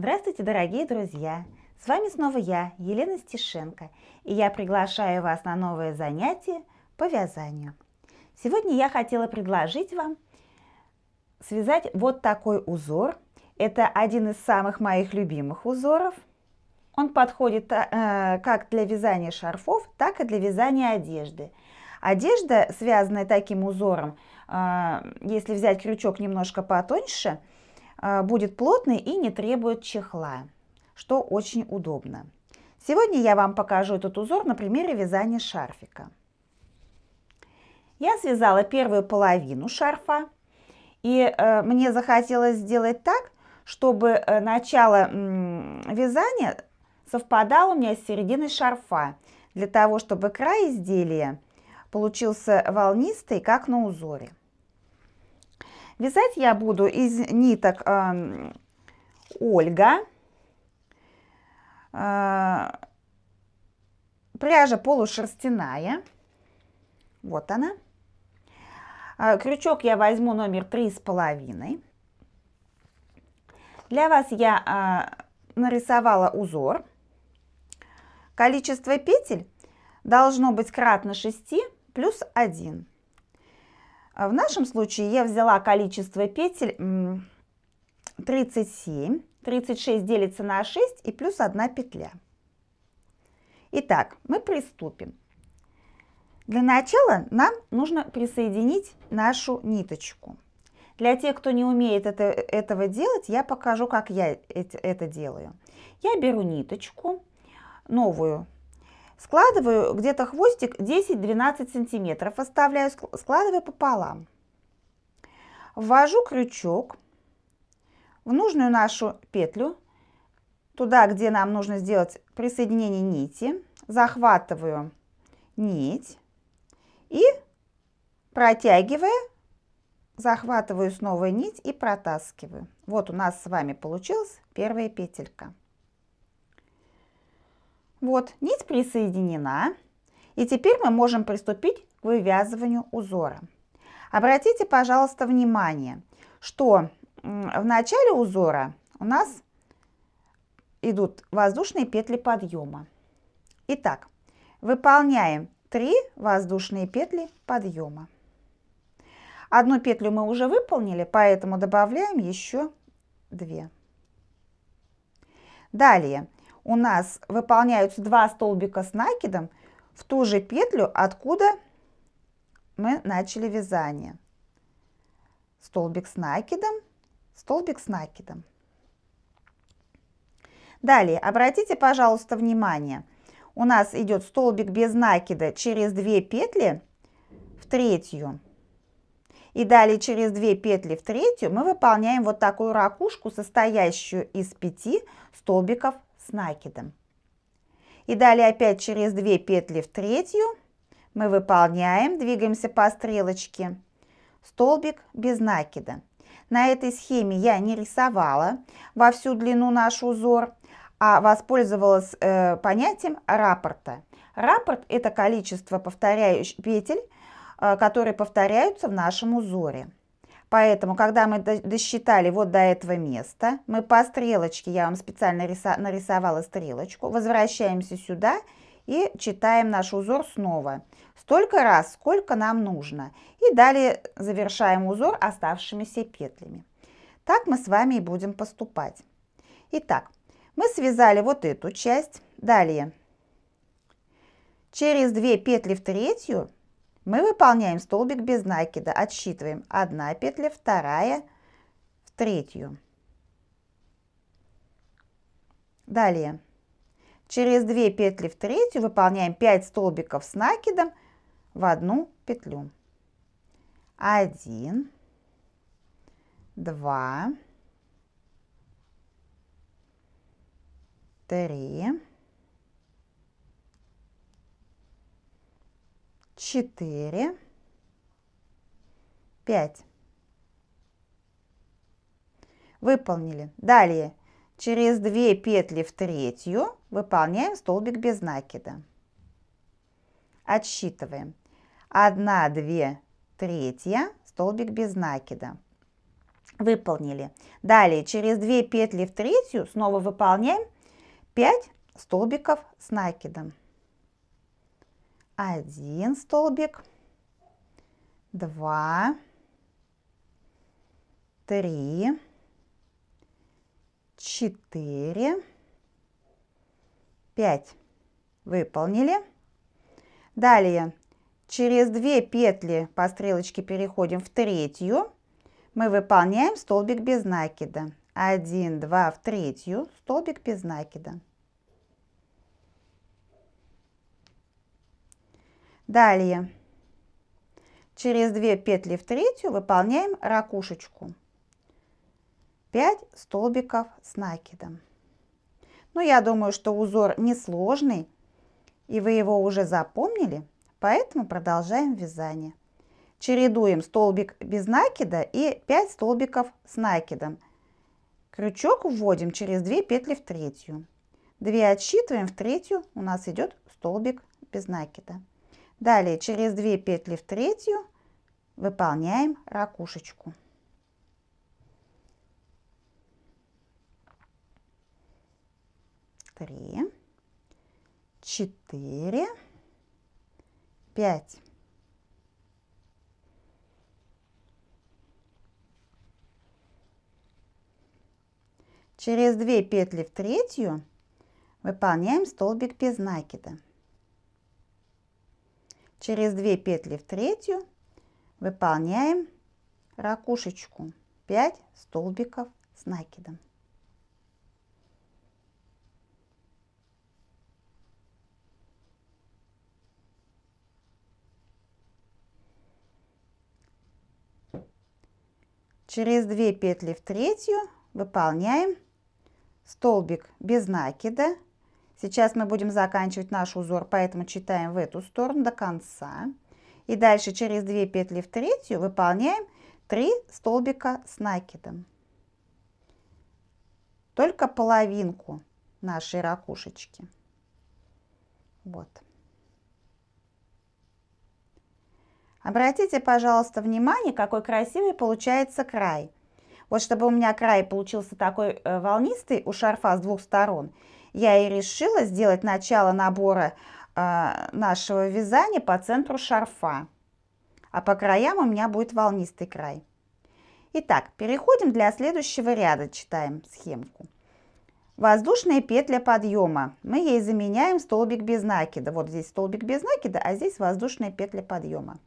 Здравствуйте, дорогие друзья! С вами снова я, Елена Стишенко, и я приглашаю вас на новое занятие по вязанию. Сегодня я хотела предложить вам связать вот такой узор. Это один из самых моих любимых узоров. Он подходит э, как для вязания шарфов, так и для вязания одежды. Одежда, связанная таким узором, э, если взять крючок немножко потоньше – а, будет плотный и не требует чехла, что очень удобно. Сегодня я вам покажу этот узор на примере вязания шарфика. Я связала первую половину шарфа, и э, мне захотелось сделать так, чтобы э, начало вязания совпадало у меня с серединой шарфа, для того, чтобы край изделия получился волнистый, как на узоре. Вязать я буду из ниток э, Ольга. Э, пряжа полушерстяная. Вот она. Э, крючок я возьму номер 3,5. Для вас я э, нарисовала узор. Количество петель должно быть кратно 6 плюс 1. А в нашем случае я взяла количество петель 37, 36 делится на 6 и плюс 1 петля. Итак, мы приступим. Для начала нам нужно присоединить нашу ниточку. Для тех, кто не умеет это, этого делать, я покажу, как я это делаю. Я беру ниточку, новую Складываю где-то хвостик 10-12 сантиметров, оставляю, складываю пополам. Ввожу крючок в нужную нашу петлю, туда, где нам нужно сделать присоединение нити, захватываю нить и протягивая, захватываю снова нить и протаскиваю. Вот у нас с вами получилась первая петелька. Вот, нить присоединена. И теперь мы можем приступить к вывязыванию узора. Обратите, пожалуйста, внимание, что в начале узора у нас идут воздушные петли подъема. Итак, выполняем 3 воздушные петли подъема. Одну петлю мы уже выполнили, поэтому добавляем еще 2. Далее у нас выполняются два столбика с накидом в ту же петлю, откуда мы начали вязание. Столбик с накидом, столбик с накидом. Далее, обратите, пожалуйста, внимание, у нас идет столбик без накида через 2 петли в третью. И далее через 2 петли в третью мы выполняем вот такую ракушку, состоящую из 5 столбиков с накидом. И далее опять через 2 петли в третью мы выполняем, двигаемся по стрелочке, столбик без накида. На этой схеме я не рисовала во всю длину наш узор, а воспользовалась э, понятием рапорта. Рапорт – это количество повторяющих петель, э, которые повторяются в нашем узоре. Поэтому, когда мы досчитали вот до этого места, мы по стрелочке, я вам специально нарисовала стрелочку, возвращаемся сюда и читаем наш узор снова. Столько раз, сколько нам нужно. И далее завершаем узор оставшимися петлями. Так мы с вами и будем поступать. Итак, мы связали вот эту часть. Далее, через две петли в третью мы выполняем столбик без накида, отсчитываем 1 петля, 2, в третью. Далее, через 2 петли в третью выполняем 5 столбиков с накидом в одну петлю. 1, 2, 3, четыре, пять. Выполнили. Далее через две петли в третью выполняем столбик без накида. Отсчитываем. одна две третья, столбик без накида. Выполнили. Далее через две петли в третью снова выполняем 5 столбиков с накидом один столбик, два, три, четыре, пять. Выполнили. Далее через две петли по стрелочке переходим в третью. Мы выполняем столбик без накида. Один, два, в третью, столбик без накида. Далее, через 2 петли в третью выполняем ракушечку. 5 столбиков с накидом. Но ну, я думаю, что узор несложный, и вы его уже запомнили, поэтому продолжаем вязание. Чередуем столбик без накида и 5 столбиков с накидом. Крючок вводим через 2 петли в третью. 2 отсчитываем, в третью у нас идет столбик без накида. Далее через 2 петли в третью выполняем ракушечку. Три, четыре, пять. Через две петли в третью выполняем столбик без накида через 2 петли в третью выполняем ракушечку 5 столбиков с накидом через 2 петли в третью выполняем столбик без накида Сейчас мы будем заканчивать наш узор, поэтому читаем в эту сторону до конца. И дальше через 2 петли в третью выполняем 3 столбика с накидом. Только половинку нашей ракушечки. Вот. Обратите, пожалуйста, внимание, какой красивый получается край. Вот чтобы у меня край получился такой э, волнистый у шарфа с двух сторон – я и решила сделать начало набора э, нашего вязания по центру шарфа. А по краям у меня будет волнистый край. Итак, переходим для следующего ряда, читаем схемку. Воздушная петля подъема. Мы ей заменяем столбик без накида. Вот здесь столбик без накида, а здесь воздушная петля подъема.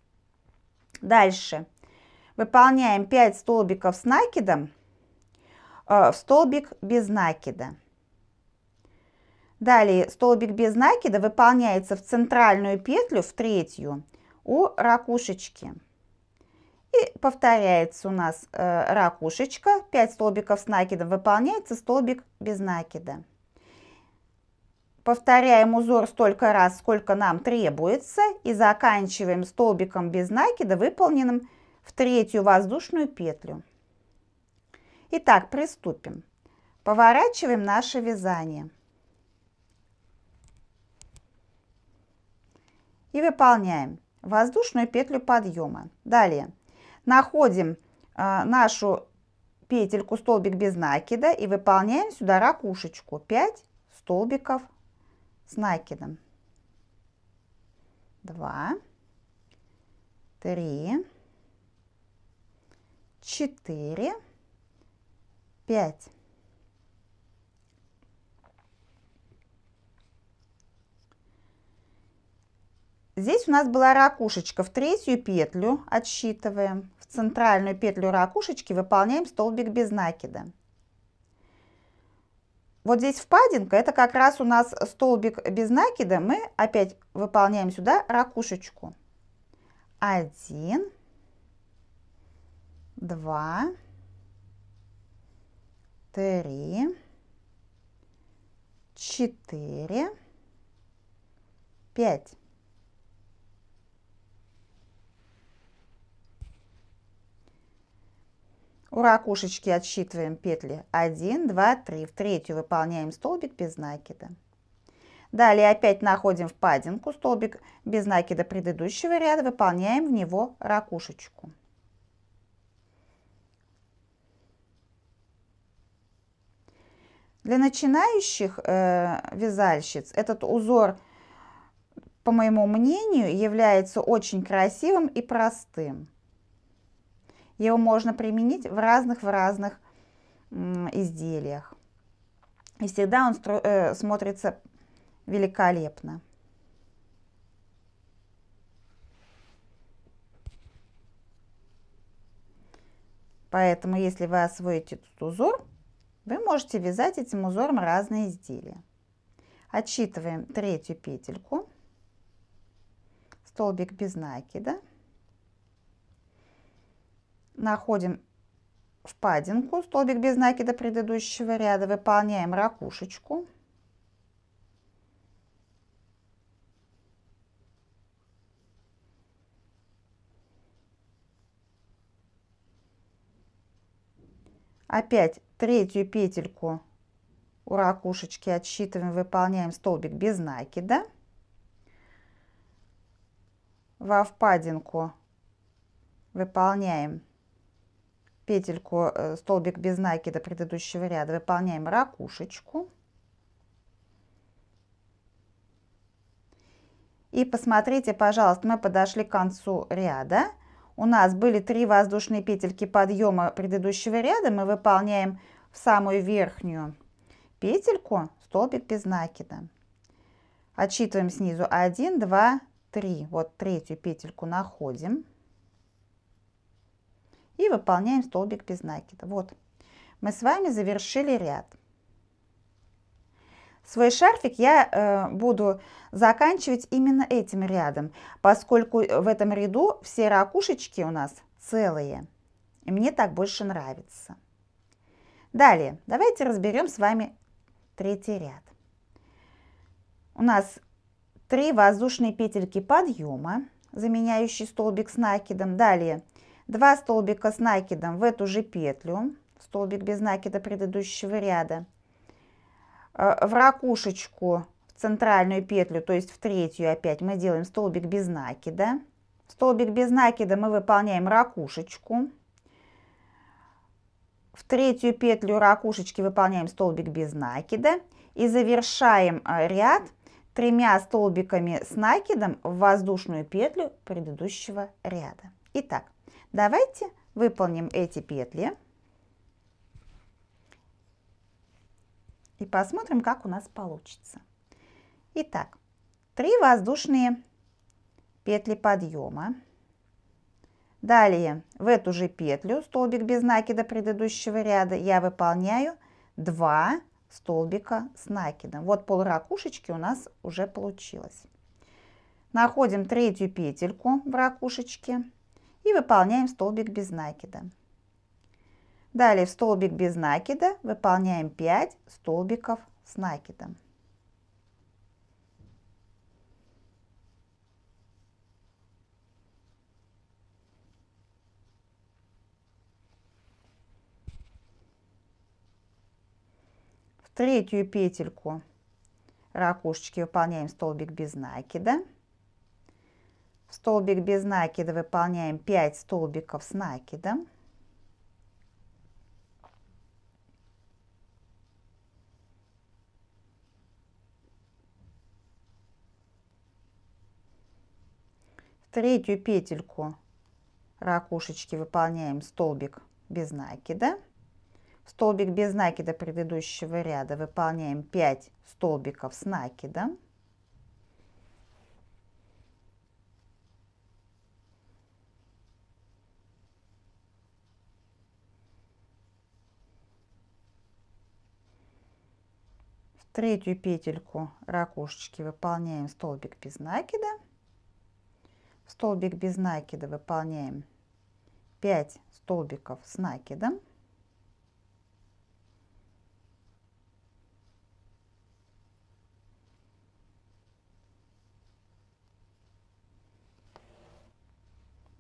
Дальше. Выполняем 5 столбиков с накидом э, в столбик без накида. Далее столбик без накида выполняется в центральную петлю, в третью, у ракушечки. И повторяется у нас э, ракушечка, 5 столбиков с накидом выполняется столбик без накида. Повторяем узор столько раз, сколько нам требуется, и заканчиваем столбиком без накида, выполненным в третью воздушную петлю. Итак, приступим. Поворачиваем наше вязание. и выполняем воздушную петлю подъема. Далее находим э, нашу петельку столбик без накида и выполняем сюда ракушечку 5 столбиков с накидом. 2, 3, 4, 5. Здесь у нас была ракушечка в третью петлю, отсчитываем. В центральную петлю ракушечки выполняем столбик без накида. Вот здесь впадинка, это как раз у нас столбик без накида. Мы опять выполняем сюда ракушечку. Один, два, три, четыре, пять. У ракушечки отсчитываем петли 1, 2, 3. В третью выполняем столбик без накида. Далее опять находим впадинку, столбик без накида предыдущего ряда, выполняем в него ракушечку. Для начинающих э, вязальщиц этот узор, по моему мнению, является очень красивым и простым. Его можно применить в разных-в разных изделиях. И всегда он стро, э, смотрится великолепно. Поэтому, если вы освоите этот узор, вы можете вязать этим узором разные изделия. Отсчитываем третью петельку, столбик без накида находим впадинку, столбик без накида предыдущего ряда, выполняем ракушечку. Опять третью петельку у ракушечки отсчитываем, выполняем столбик без накида. Во впадинку выполняем петельку, э, столбик без накида предыдущего ряда выполняем ракушечку. И посмотрите, пожалуйста, мы подошли к концу ряда. У нас были три воздушные петельки подъема предыдущего ряда. Мы выполняем в самую верхнюю петельку столбик без накида. Отсчитываем снизу 1, 2, 3. Вот третью петельку находим и выполняем столбик без накида. Вот, мы с вами завершили ряд. Свой шарфик я э, буду заканчивать именно этим рядом, поскольку э, в этом ряду все ракушечки у нас целые. И мне так больше нравится. Далее, давайте разберем с вами третий ряд. У нас 3 воздушные петельки подъема, заменяющие столбик с накидом. Далее 2 столбика с накидом в эту же петлю, столбик без накида предыдущего ряда, э, в ракушечку в центральную петлю, то есть в третью опять мы делаем столбик без накида. В столбик без накида мы выполняем ракушечку. В третью петлю ракушечки выполняем столбик без накида и завершаем э, ряд тремя столбиками с накидом в воздушную петлю предыдущего ряда. Итак, Давайте выполним эти петли и посмотрим, как у нас получится. Итак, 3 воздушные петли подъема. Далее в эту же петлю, столбик без накида предыдущего ряда, я выполняю 2 столбика с накидом. Вот пол ракушечки у нас уже получилось. Находим третью петельку в ракушечке и выполняем столбик без накида. Далее в столбик без накида выполняем 5 столбиков с накидом. В третью петельку ракушечки выполняем столбик без накида. В столбик без накида выполняем 5 столбиков с накидом. В третью петельку ракушечки выполняем столбик без накида. столбик без накида предыдущего ряда выполняем 5 столбиков с накидом. третью петельку ракушечки выполняем столбик без накида столбик без накида выполняем 5 столбиков с накидом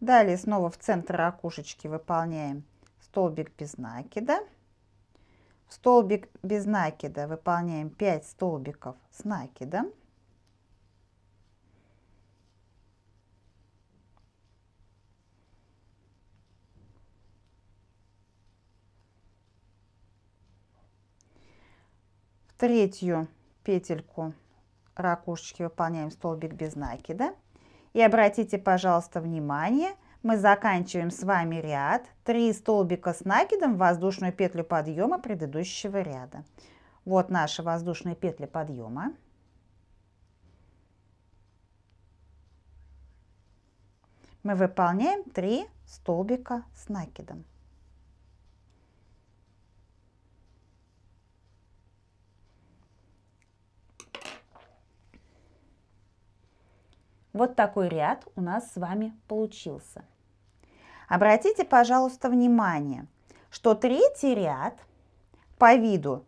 Далее снова в центр ракушечки выполняем столбик без накида. Столбик без накида. Выполняем 5 столбиков с накидом. В третью петельку ракушечки выполняем столбик без накида. И обратите, пожалуйста, внимание – мы заканчиваем с вами ряд 3 столбика с накидом в воздушную петлю подъема предыдущего ряда. Вот наши воздушные петли подъема. Мы выполняем 3 столбика с накидом. Вот такой ряд у нас с вами получился. Обратите, пожалуйста, внимание, что третий ряд по виду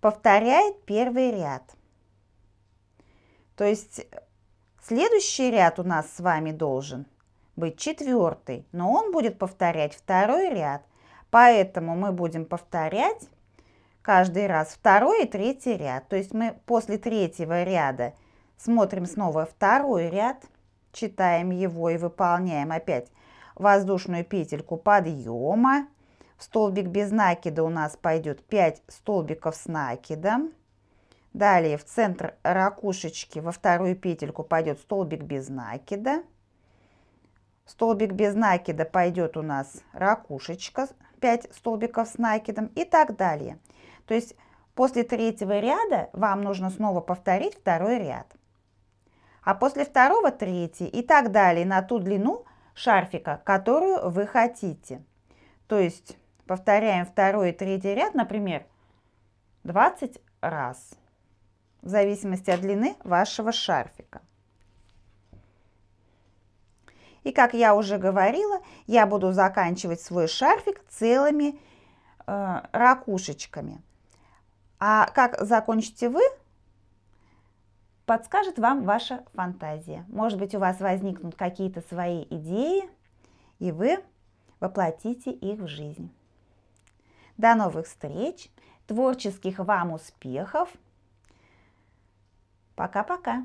повторяет первый ряд. То есть следующий ряд у нас с вами должен быть четвертый, но он будет повторять второй ряд. Поэтому мы будем повторять каждый раз второй и третий ряд. То есть мы после третьего ряда смотрим снова второй ряд, читаем его и выполняем опять воздушную петельку подъема. В столбик без накида у нас пойдет 5 столбиков с накидом. Далее в центр ракушечки во вторую петельку пойдет столбик без накида. В столбик без накида пойдет у нас ракушечка, 5 столбиков с накидом и так далее. То есть после третьего ряда вам нужно снова повторить второй ряд. А после второго третий и так далее на ту длину, шарфика, которую вы хотите. То есть повторяем второй и третий ряд, например, 20 раз, в зависимости от длины вашего шарфика. И как я уже говорила, я буду заканчивать свой шарфик целыми э, ракушечками. А как закончите вы, подскажет вам ваша фантазия. Может быть, у вас возникнут какие-то свои идеи, и вы воплотите их в жизнь. До новых встреч, творческих вам успехов. Пока-пока.